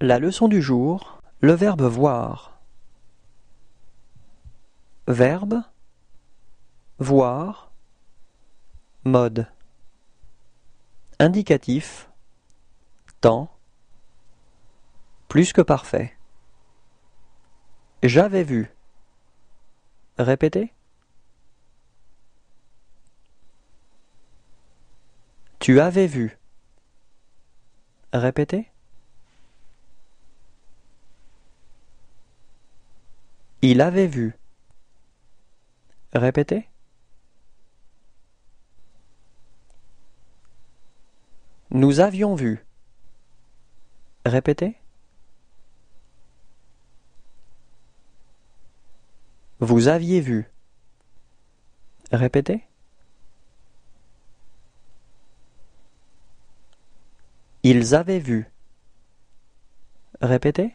La leçon du jour, le verbe voir. Verbe voir mode indicatif temps plus que parfait. J'avais vu. Répétez. Tu avais vu. Répétez. Il avait vu. Répétez. Nous avions vu. Répétez. Vous aviez vu. Répétez. Ils avaient vu. Répétez.